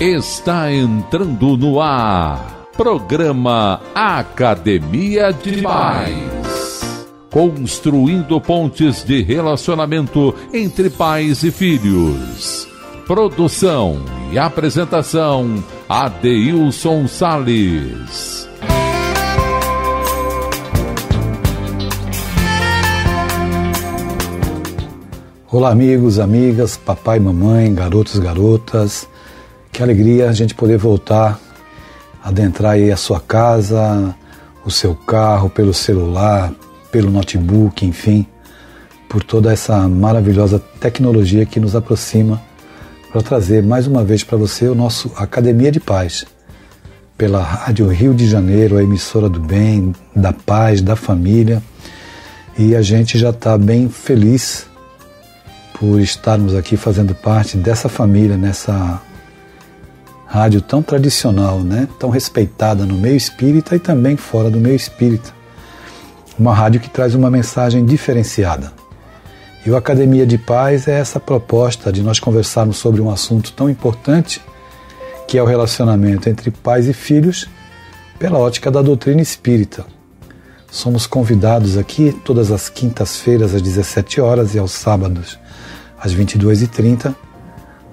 Está entrando no ar. Programa Academia de Pais. Construindo pontes de relacionamento entre pais e filhos. Produção e apresentação Adeilson Sales. Olá amigos, amigas, papai, mamãe, garotos, garotas. Que alegria a gente poder voltar, adentrar aí a sua casa, o seu carro, pelo celular, pelo notebook, enfim, por toda essa maravilhosa tecnologia que nos aproxima para trazer mais uma vez para você o nosso Academia de Paz, pela Rádio Rio de Janeiro, a emissora do bem, da paz, da família. E a gente já está bem feliz por estarmos aqui fazendo parte dessa família, nessa rádio tão tradicional, né? tão respeitada no meio espírita e também fora do meio espírita. Uma rádio que traz uma mensagem diferenciada. E o Academia de Paz é essa proposta de nós conversarmos sobre um assunto tão importante que é o relacionamento entre pais e filhos pela ótica da doutrina espírita. Somos convidados aqui todas as quintas-feiras às 17 horas e aos sábados às 22h30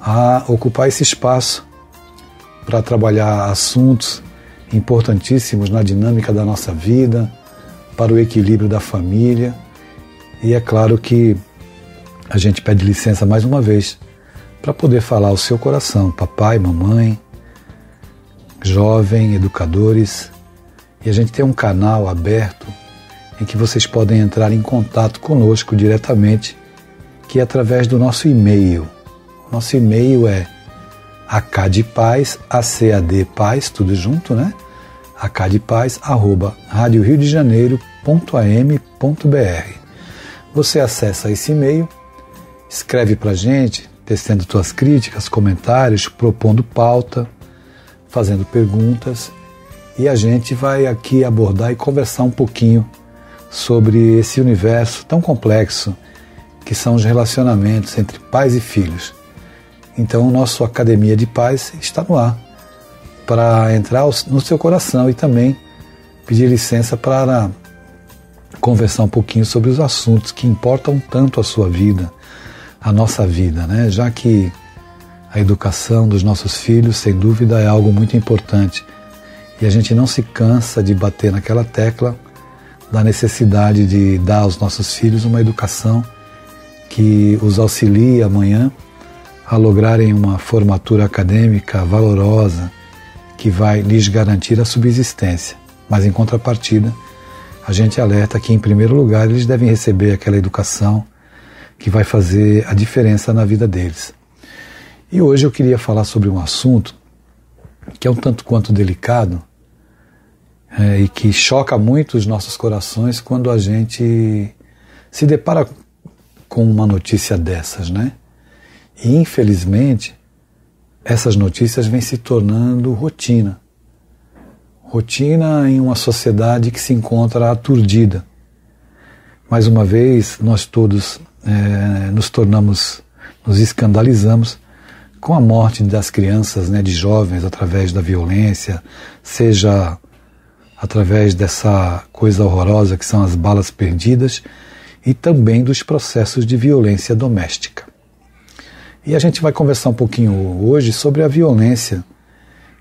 a ocupar esse espaço para trabalhar assuntos importantíssimos na dinâmica da nossa vida, para o equilíbrio da família. E é claro que a gente pede licença mais uma vez para poder falar ao seu coração, papai, mamãe, jovem, educadores. E a gente tem um canal aberto em que vocês podem entrar em contato conosco diretamente, que é através do nosso e-mail. Nosso e-mail é de paz, acad paz, tudo junto, né? acadepaz, arroba radiorio-de-janeiro.am.br. Você acessa esse e-mail, escreve para gente, tecendo suas críticas, comentários, propondo pauta, fazendo perguntas e a gente vai aqui abordar e conversar um pouquinho sobre esse universo tão complexo que são os relacionamentos entre pais e filhos. Então, nossa Academia de Paz está no ar para entrar no seu coração e também pedir licença para conversar um pouquinho sobre os assuntos que importam tanto a sua vida, a nossa vida, né? Já que a educação dos nossos filhos, sem dúvida, é algo muito importante e a gente não se cansa de bater naquela tecla da necessidade de dar aos nossos filhos uma educação que os auxilie amanhã a lograrem uma formatura acadêmica valorosa que vai lhes garantir a subsistência. Mas em contrapartida, a gente alerta que, em primeiro lugar, eles devem receber aquela educação que vai fazer a diferença na vida deles. E hoje eu queria falar sobre um assunto que é um tanto quanto delicado é, e que choca muito os nossos corações quando a gente se depara com uma notícia dessas, né? E infelizmente, essas notícias vêm se tornando rotina. Rotina em uma sociedade que se encontra aturdida. Mais uma vez, nós todos é, nos tornamos, nos escandalizamos com a morte das crianças, né, de jovens, através da violência, seja através dessa coisa horrorosa que são as balas perdidas e também dos processos de violência doméstica. E a gente vai conversar um pouquinho hoje sobre a violência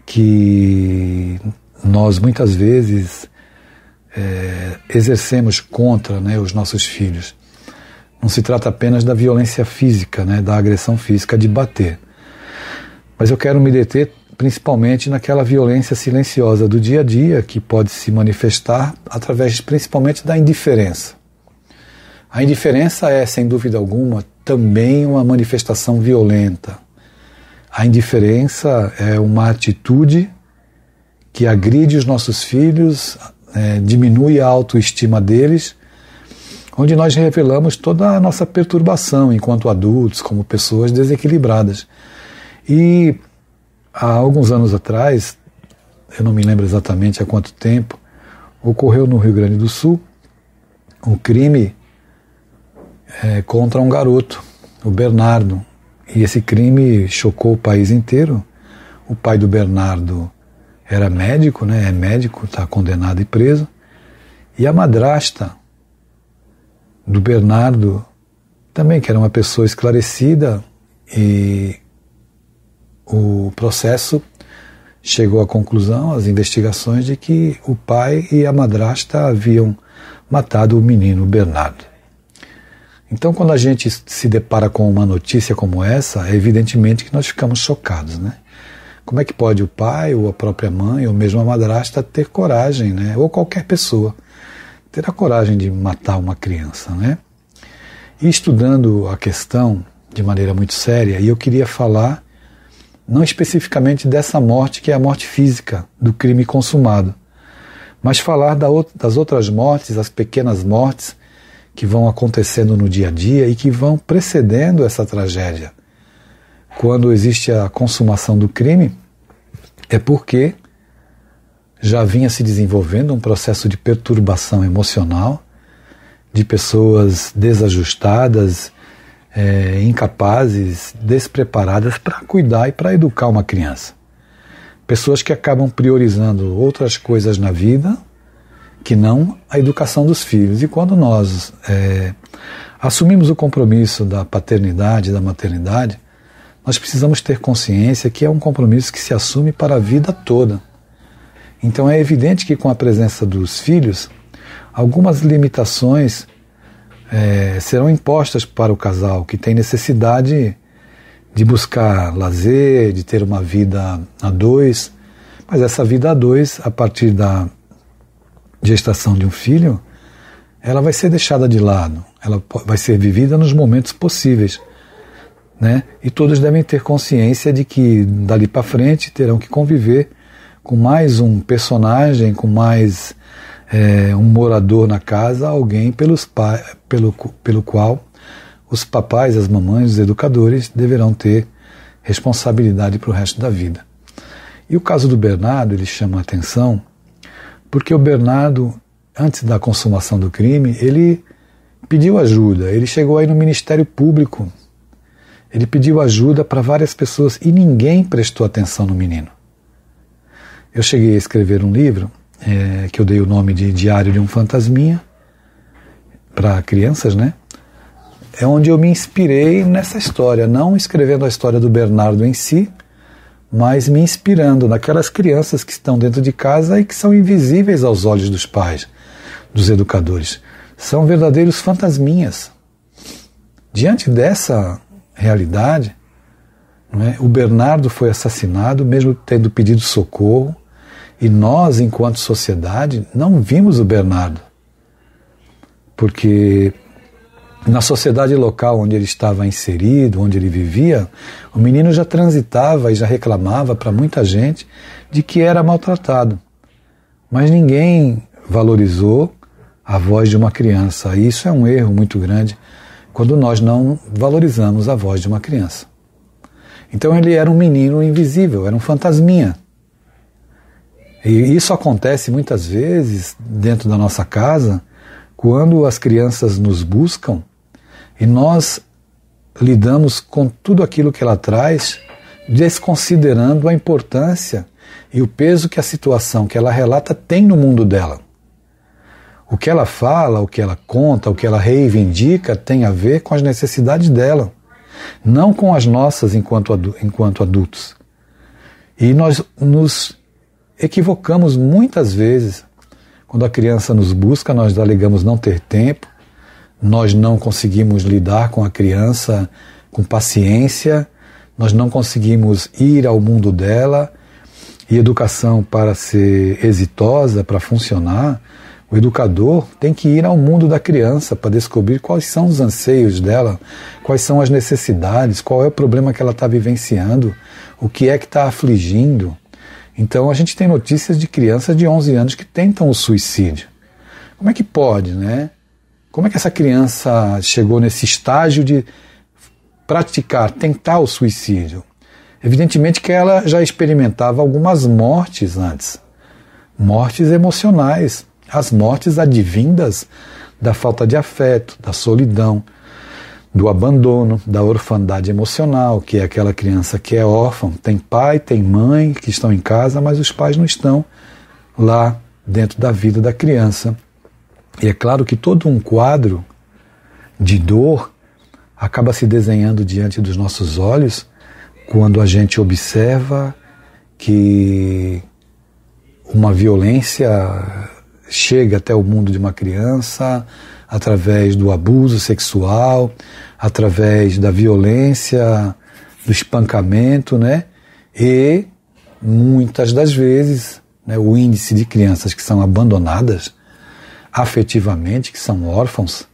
que nós muitas vezes é, exercemos contra né, os nossos filhos. Não se trata apenas da violência física, né, da agressão física, de bater. Mas eu quero me deter principalmente naquela violência silenciosa do dia a dia que pode se manifestar através principalmente da indiferença. A indiferença é, sem dúvida alguma, também uma manifestação violenta. A indiferença é uma atitude que agride os nossos filhos, é, diminui a autoestima deles, onde nós revelamos toda a nossa perturbação enquanto adultos, como pessoas desequilibradas. E há alguns anos atrás, eu não me lembro exatamente há quanto tempo, ocorreu no Rio Grande do Sul um crime é, contra um garoto, o Bernardo. E esse crime chocou o país inteiro. O pai do Bernardo era médico, né? É médico, está condenado e preso. E a madrasta do Bernardo também, que era uma pessoa esclarecida e o processo chegou à conclusão, as investigações, de que o pai e a madrasta haviam matado o menino Bernardo. Então, quando a gente se depara com uma notícia como essa, é evidentemente que nós ficamos chocados, né? Como é que pode o pai, ou a própria mãe, ou mesmo a madrasta ter coragem, né? Ou qualquer pessoa ter a coragem de matar uma criança, né? E estudando a questão de maneira muito séria, e eu queria falar não especificamente dessa morte que é a morte física do crime consumado, mas falar das outras mortes, as pequenas mortes que vão acontecendo no dia a dia e que vão precedendo essa tragédia. Quando existe a consumação do crime, é porque já vinha se desenvolvendo um processo de perturbação emocional, de pessoas desajustadas, é, incapazes, despreparadas para cuidar e para educar uma criança. Pessoas que acabam priorizando outras coisas na vida que não a educação dos filhos. E quando nós é, assumimos o compromisso da paternidade, da maternidade, nós precisamos ter consciência que é um compromisso que se assume para a vida toda. Então é evidente que com a presença dos filhos, algumas limitações é, serão impostas para o casal que tem necessidade de buscar lazer, de ter uma vida a dois, mas essa vida a dois, a partir da gestação de um filho, ela vai ser deixada de lado, ela vai ser vivida nos momentos possíveis. Né? E todos devem ter consciência de que dali para frente terão que conviver com mais um personagem, com mais é, um morador na casa, alguém pelos pa, pelo, pelo qual os papais, as mamães, os educadores deverão ter responsabilidade para o resto da vida. E o caso do Bernardo, ele chama a atenção porque o Bernardo, antes da consumação do crime, ele pediu ajuda, ele chegou aí no Ministério Público, ele pediu ajuda para várias pessoas e ninguém prestou atenção no menino. Eu cheguei a escrever um livro é, que eu dei o nome de Diário de um Fantasminha para crianças, né? É onde eu me inspirei nessa história, não escrevendo a história do Bernardo em si, mas me inspirando naquelas crianças que estão dentro de casa e que são invisíveis aos olhos dos pais, dos educadores. São verdadeiros fantasminhas. Diante dessa realidade, é? o Bernardo foi assassinado, mesmo tendo pedido socorro, e nós, enquanto sociedade, não vimos o Bernardo. Porque na sociedade local onde ele estava inserido, onde ele vivia, o menino já transitava e já reclamava para muita gente de que era maltratado. Mas ninguém valorizou a voz de uma criança. E isso é um erro muito grande quando nós não valorizamos a voz de uma criança. Então ele era um menino invisível, era um fantasminha. E isso acontece muitas vezes dentro da nossa casa, quando as crianças nos buscam e nós lidamos com tudo aquilo que ela traz, desconsiderando a importância e o peso que a situação que ela relata tem no mundo dela. O que ela fala, o que ela conta, o que ela reivindica tem a ver com as necessidades dela, não com as nossas enquanto, enquanto adultos. E nós nos equivocamos muitas vezes. Quando a criança nos busca, nós alegamos não ter tempo, nós não conseguimos lidar com a criança com paciência, nós não conseguimos ir ao mundo dela. E educação, para ser exitosa, para funcionar, o educador tem que ir ao mundo da criança para descobrir quais são os anseios dela, quais são as necessidades, qual é o problema que ela está vivenciando, o que é que está afligindo. Então a gente tem notícias de crianças de 11 anos que tentam o suicídio. Como é que pode, né? Como é que essa criança chegou nesse estágio de praticar, tentar o suicídio? Evidentemente que ela já experimentava algumas mortes antes, mortes emocionais, as mortes advindas da falta de afeto, da solidão, do abandono, da orfandade emocional, que é aquela criança que é órfã, tem pai, tem mãe que estão em casa, mas os pais não estão lá dentro da vida da criança. E é claro que todo um quadro de dor acaba se desenhando diante dos nossos olhos quando a gente observa que uma violência chega até o mundo de uma criança através do abuso sexual, através da violência, do espancamento, né? E muitas das vezes né, o índice de crianças que são abandonadas afetivamente, que são órfãos,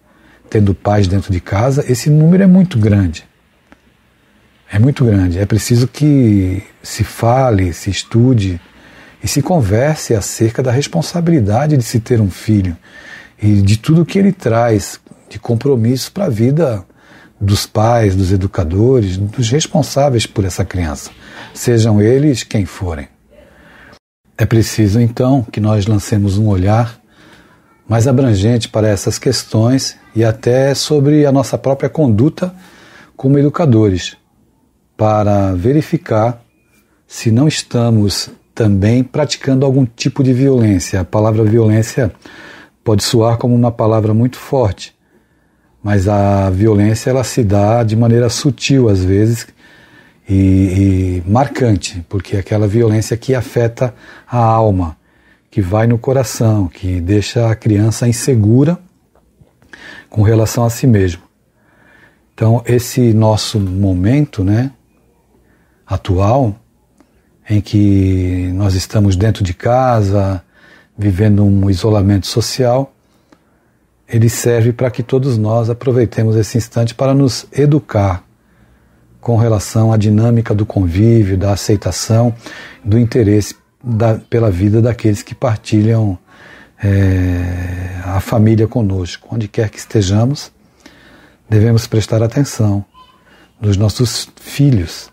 tendo pais dentro de casa, esse número é muito grande. É muito grande. É preciso que se fale, se estude e se converse acerca da responsabilidade de se ter um filho e de tudo que ele traz de compromisso para a vida dos pais, dos educadores, dos responsáveis por essa criança, sejam eles quem forem. É preciso então que nós lancemos um olhar mais abrangente para essas questões e até sobre a nossa própria conduta como educadores, para verificar se não estamos também praticando algum tipo de violência. A palavra violência pode soar como uma palavra muito forte, mas a violência ela se dá de maneira sutil às vezes e, e marcante, porque é aquela violência que afeta a alma que vai no coração, que deixa a criança insegura com relação a si mesma. Então, esse nosso momento, né, atual, em que nós estamos dentro de casa, vivendo um isolamento social, ele serve para que todos nós aproveitemos esse instante para nos educar com relação à dinâmica do convívio, da aceitação, do interesse da, pela vida daqueles que partilham é, a família conosco. Onde quer que estejamos, devemos prestar atenção nos nossos filhos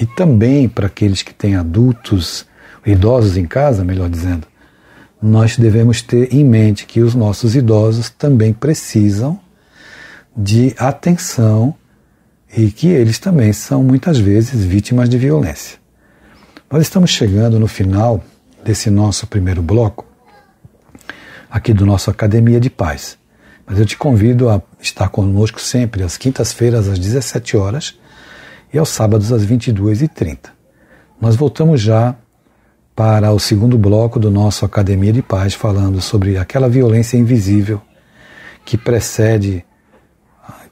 e também para aqueles que têm adultos, idosos em casa, melhor dizendo, nós devemos ter em mente que os nossos idosos também precisam de atenção e que eles também são muitas vezes vítimas de violência. Nós estamos chegando no final desse nosso primeiro bloco, aqui do nosso Academia de Paz. Mas eu te convido a estar conosco sempre às quintas-feiras, às 17 horas e aos sábados, às 22h30. Nós voltamos já para o segundo bloco do nosso Academia de Paz, falando sobre aquela violência invisível que precede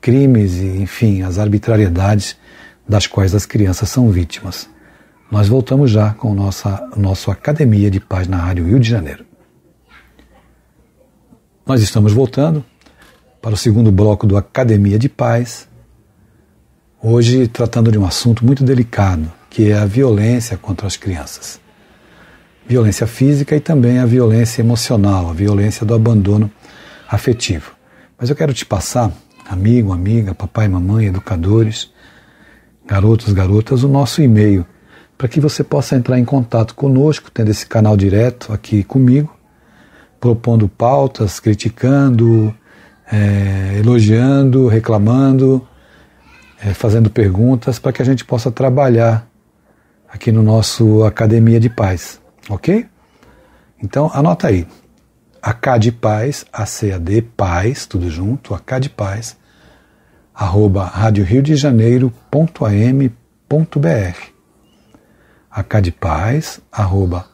crimes e, enfim, as arbitrariedades das quais as crianças são vítimas. Nós voltamos já com nossa, nosso Academia de Paz na Rádio Rio de Janeiro. Nós estamos voltando para o segundo bloco do Academia de Paz, hoje tratando de um assunto muito delicado, que é a violência contra as crianças. Violência física e também a violência emocional, a violência do abandono afetivo. Mas eu quero te passar, amigo, amiga, papai, mamãe, educadores, garotos, garotas, o nosso e-mail para que você possa entrar em contato conosco, tendo esse canal direto aqui comigo, propondo pautas, criticando, é, elogiando, reclamando, é, fazendo perguntas, para que a gente possa trabalhar aqui no nosso Academia de Paz, ok? Então anota aí, AK de Paz, d Paz, tudo junto, AK de Paz, arroba radiorio de janeiro.am.br acadepaz, arroba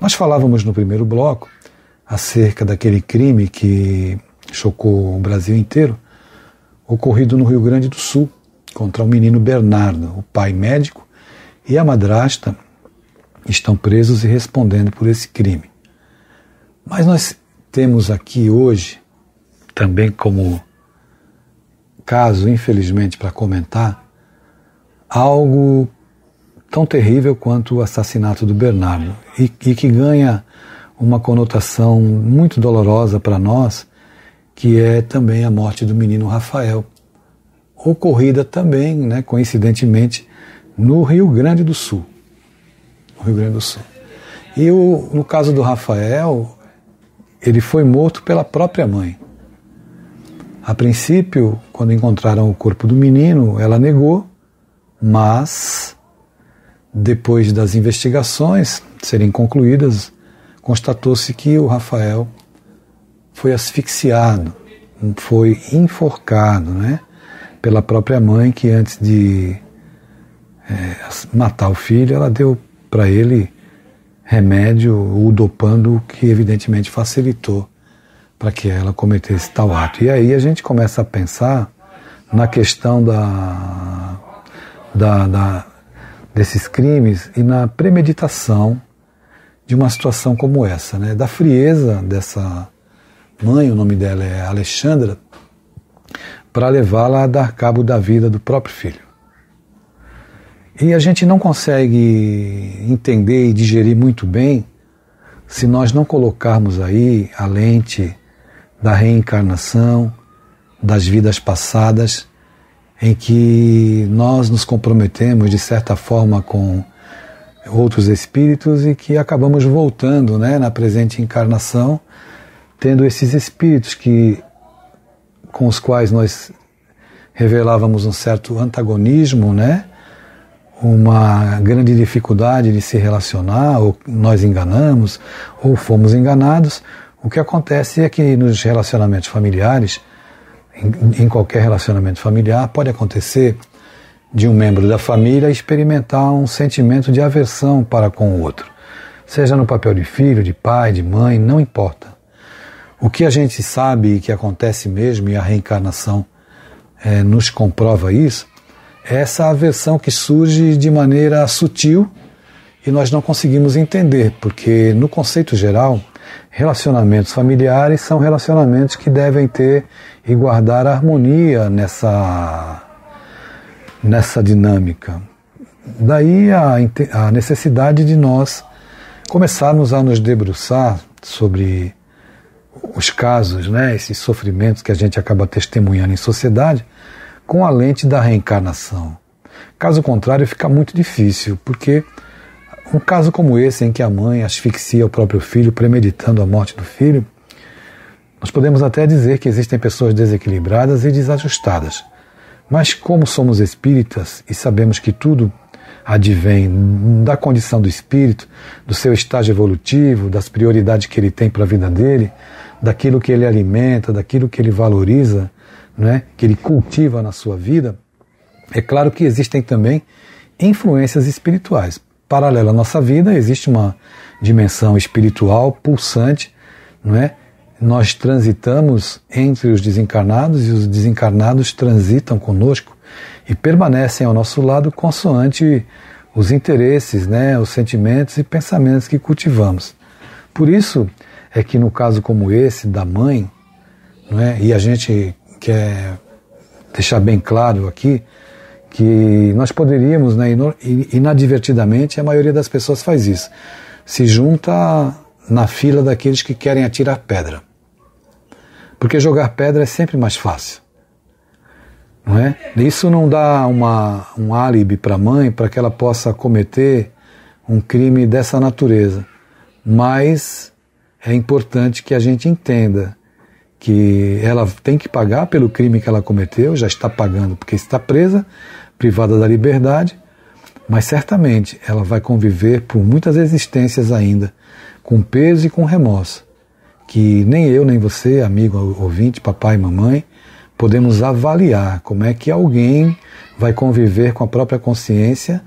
Nós falávamos no primeiro bloco acerca daquele crime que chocou o Brasil inteiro, ocorrido no Rio Grande do Sul, contra o menino Bernardo, o pai médico e a madrasta estão presos e respondendo por esse crime. Mas nós temos aqui hoje, também como caso, infelizmente, para comentar, algo tão terrível quanto o assassinato do Bernardo e, e que ganha uma conotação muito dolorosa para nós, que é também a morte do menino Rafael, ocorrida também, né, coincidentemente, no Rio Grande do Sul. No Rio Grande do Sul. E o, no caso do Rafael, ele foi morto pela própria mãe. A princípio, quando encontraram o corpo do menino, ela negou, mas depois das investigações serem concluídas, constatou-se que o Rafael foi asfixiado, foi enforcado, né? Pela própria mãe que antes de é, matar o filho, ela deu para ele remédio, o dopando, que evidentemente facilitou para que ela cometesse tal ato. E aí a gente começa a pensar na questão da, da, da desses crimes e na premeditação de uma situação como essa, né? Da frieza dessa mãe, o nome dela é Alexandra, para levá-la a dar cabo da vida do próprio filho. E a gente não consegue entender e digerir muito bem se nós não colocarmos aí a lente da reencarnação, das vidas passadas, em que nós nos comprometemos de certa forma com outros espíritos e que acabamos voltando né, na presente encarnação, tendo esses espíritos que com os quais nós revelávamos um certo antagonismo, né? uma grande dificuldade de se relacionar, ou nós enganamos, ou fomos enganados, o que acontece é que nos relacionamentos familiares, em, em qualquer relacionamento familiar, pode acontecer de um membro da família experimentar um sentimento de aversão para com o outro, seja no papel de filho, de pai, de mãe, não importa. O que a gente sabe e que acontece mesmo, e a reencarnação é, nos comprova isso, é essa aversão que surge de maneira sutil e nós não conseguimos entender, porque no conceito geral, relacionamentos familiares são relacionamentos que devem ter e guardar harmonia nessa, nessa dinâmica. Daí a, a necessidade de nós começarmos a nos debruçar sobre os casos, né, esses sofrimentos que a gente acaba testemunhando em sociedade, com a lente da reencarnação. Caso contrário, fica muito difícil, porque um caso como esse, em que a mãe asfixia o próprio filho, premeditando a morte do filho, nós podemos até dizer que existem pessoas desequilibradas e desajustadas. Mas, como somos espíritas e sabemos que tudo advém da condição do espírito, do seu estágio evolutivo, das prioridades que ele tem para a vida dele, daquilo que ele alimenta, daquilo que ele valoriza, né, que ele cultiva na sua vida, é claro que existem também influências espirituais paralela à nossa vida, existe uma dimensão espiritual pulsante, não é? Nós transitamos entre os desencarnados e os desencarnados transitam conosco e permanecem ao nosso lado consoante os interesses, né, os sentimentos e pensamentos que cultivamos. Por isso é que no caso como esse da mãe, não é? E a gente quer deixar bem claro aqui que nós poderíamos, né, inadvertidamente, a maioria das pessoas faz isso, se junta na fila daqueles que querem atirar pedra. Porque jogar pedra é sempre mais fácil. Não é? Isso não dá uma, um álibi para a mãe para que ela possa cometer um crime dessa natureza. Mas é importante que a gente entenda que ela tem que pagar pelo crime que ela cometeu, já está pagando porque está presa, privada da liberdade, mas certamente ela vai conviver por muitas existências ainda, com peso e com remorso, que nem eu, nem você, amigo ouvinte, papai e mamãe, podemos avaliar como é que alguém vai conviver com a própria consciência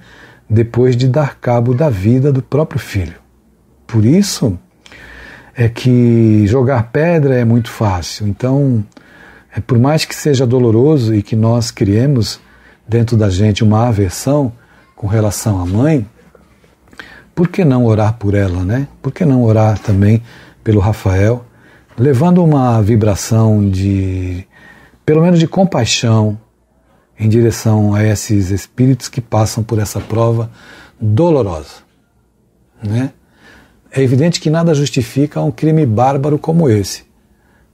depois de dar cabo da vida do próprio filho. Por isso é que jogar pedra é muito fácil. Então, é por mais que seja doloroso e que nós criemos dentro da gente uma aversão com relação à mãe, por que não orar por ela, né? Por que não orar também pelo Rafael, levando uma vibração de, pelo menos de compaixão em direção a esses espíritos que passam por essa prova dolorosa, né? É evidente que nada justifica um crime bárbaro como esse.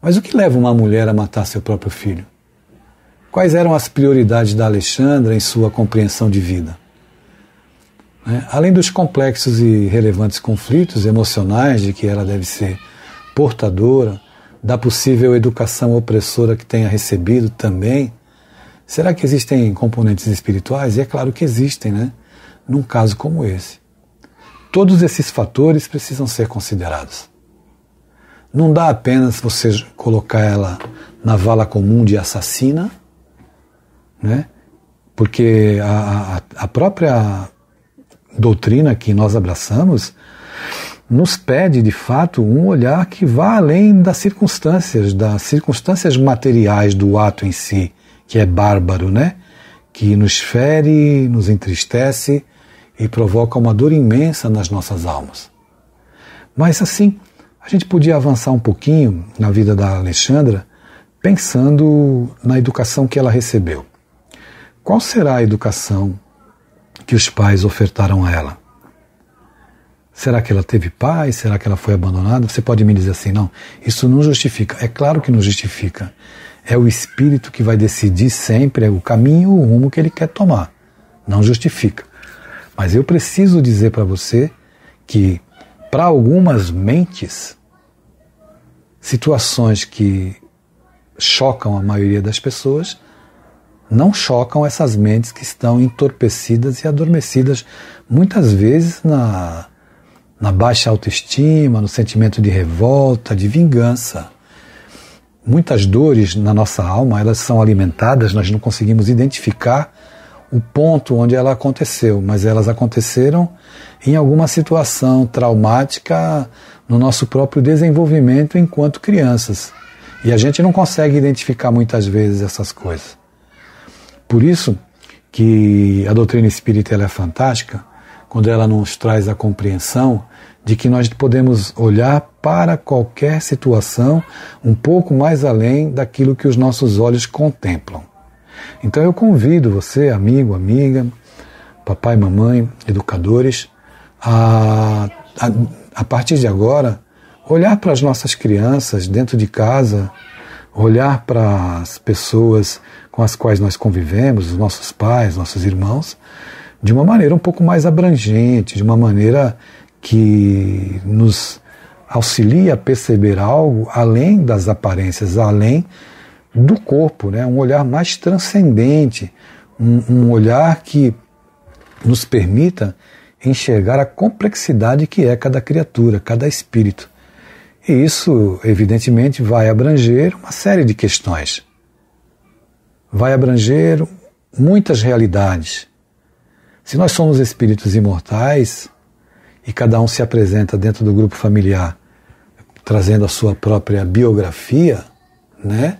Mas o que leva uma mulher a matar seu próprio filho? Quais eram as prioridades da Alexandra em sua compreensão de vida? Né? Além dos complexos e relevantes conflitos emocionais de que ela deve ser portadora, da possível educação opressora que tenha recebido também, será que existem componentes espirituais? E é claro que existem, né? Num caso como esse. Todos esses fatores precisam ser considerados. Não dá apenas você colocar ela na vala comum de assassina né? Porque a, a, a própria doutrina que nós abraçamos nos pede de fato um olhar que vá além das circunstâncias, das circunstâncias materiais do ato em si, que é bárbaro, né? Que nos fere, nos entristece e provoca uma dor imensa nas nossas almas. Mas assim, a gente podia avançar um pouquinho na vida da Alexandra pensando na educação que ela recebeu qual será a educação que os pais ofertaram a ela? Será que ela teve pai? Será que ela foi abandonada? Você pode me dizer assim, não, isso não justifica. É claro que não justifica. É o espírito que vai decidir sempre é o caminho, o rumo que ele quer tomar. Não justifica. Mas eu preciso dizer para você que, para algumas mentes, situações que chocam a maioria das pessoas não chocam essas mentes que estão entorpecidas e adormecidas, muitas vezes na, na baixa autoestima, no sentimento de revolta, de vingança. Muitas dores na nossa alma, elas são alimentadas, nós não conseguimos identificar o ponto onde ela aconteceu, mas elas aconteceram em alguma situação traumática no nosso próprio desenvolvimento enquanto crianças. E a gente não consegue identificar muitas vezes essas coisas. Por isso que a doutrina espírita é fantástica quando ela nos traz a compreensão de que nós podemos olhar para qualquer situação um pouco mais além daquilo que os nossos olhos contemplam. Então eu convido você, amigo, amiga, papai, mamãe, educadores, a, a, a partir de agora olhar para as nossas crianças dentro de casa, olhar para as pessoas com as quais nós convivemos, os nossos pais, nossos irmãos, de uma maneira um pouco mais abrangente, de uma maneira que nos auxilia a perceber algo além das aparências, além do corpo, né? um olhar mais transcendente, um, um olhar que nos permita enxergar a complexidade que é cada criatura, cada espírito. E isso, evidentemente, vai abranger uma série de questões vai abranger muitas realidades. Se nós somos espíritos imortais e cada um se apresenta dentro do grupo familiar trazendo a sua própria biografia, né?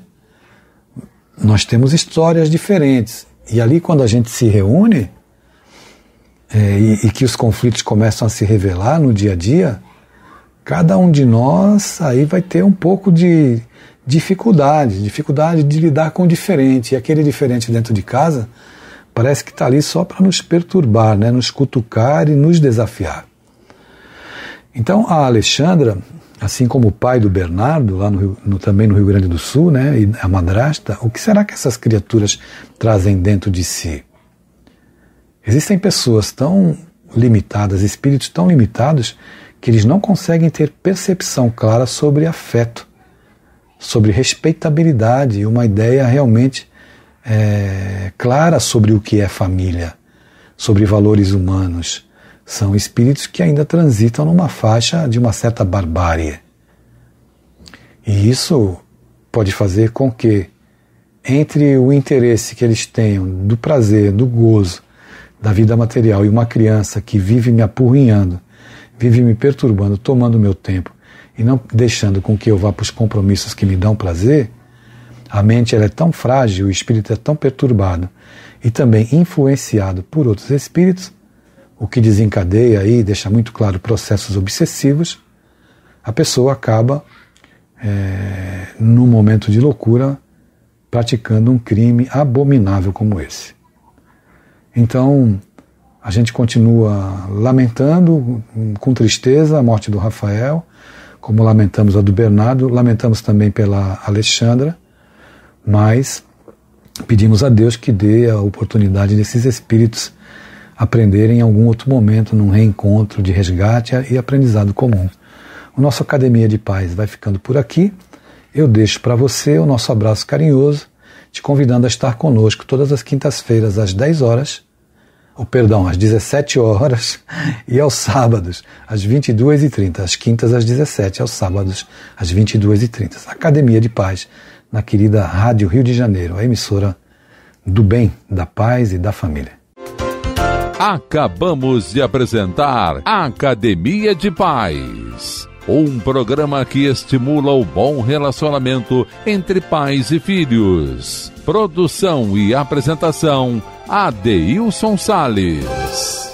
Nós temos histórias diferentes e ali quando a gente se reúne é, e, e que os conflitos começam a se revelar no dia a dia, cada um de nós aí vai ter um pouco de dificuldade, dificuldade de lidar com o diferente. E aquele diferente dentro de casa parece que está ali só para nos perturbar, né, nos cutucar e nos desafiar. Então a Alexandra, assim como o pai do Bernardo, lá no, no, também no Rio Grande do Sul, né, e a madrasta, o que será que essas criaturas trazem dentro de si? Existem pessoas tão limitadas, espíritos tão limitados, que eles não conseguem ter percepção clara sobre afeto, sobre respeitabilidade, uma ideia realmente é, clara sobre o que é família, sobre valores humanos. São espíritos que ainda transitam numa faixa de uma certa barbárie. E isso pode fazer com que, entre o interesse que eles tenham do prazer, do gozo, da vida material e uma criança que vive me apurrinhando, vive me perturbando, tomando meu tempo, e não deixando com que eu vá para os compromissos que me dão prazer, a mente ela é tão frágil, o espírito é tão perturbado e também influenciado por outros espíritos, o que desencadeia e deixa muito claro processos obsessivos, a pessoa acaba, é, num momento de loucura, praticando um crime abominável como esse. Então, a gente continua lamentando com tristeza a morte do Rafael, como lamentamos a do Bernardo, lamentamos também pela Alexandra, mas pedimos a Deus que dê a oportunidade desses espíritos aprenderem em algum outro momento, num reencontro de resgate e aprendizado comum. O nosso Academia de Paz vai ficando por aqui. Eu deixo para você o nosso abraço carinhoso, te convidando a estar conosco todas as quintas-feiras às 10 horas oh, perdão, às 17 horas e aos sábados, às 22h30, às quintas às 17 aos sábados, às 22h30. Academia de Paz, na querida Rádio Rio de Janeiro, a emissora do bem, da paz e da família. Acabamos de apresentar Academia de Paz, um programa que estimula o bom relacionamento entre pais e filhos. Produção e apresentação Adeilson Sales.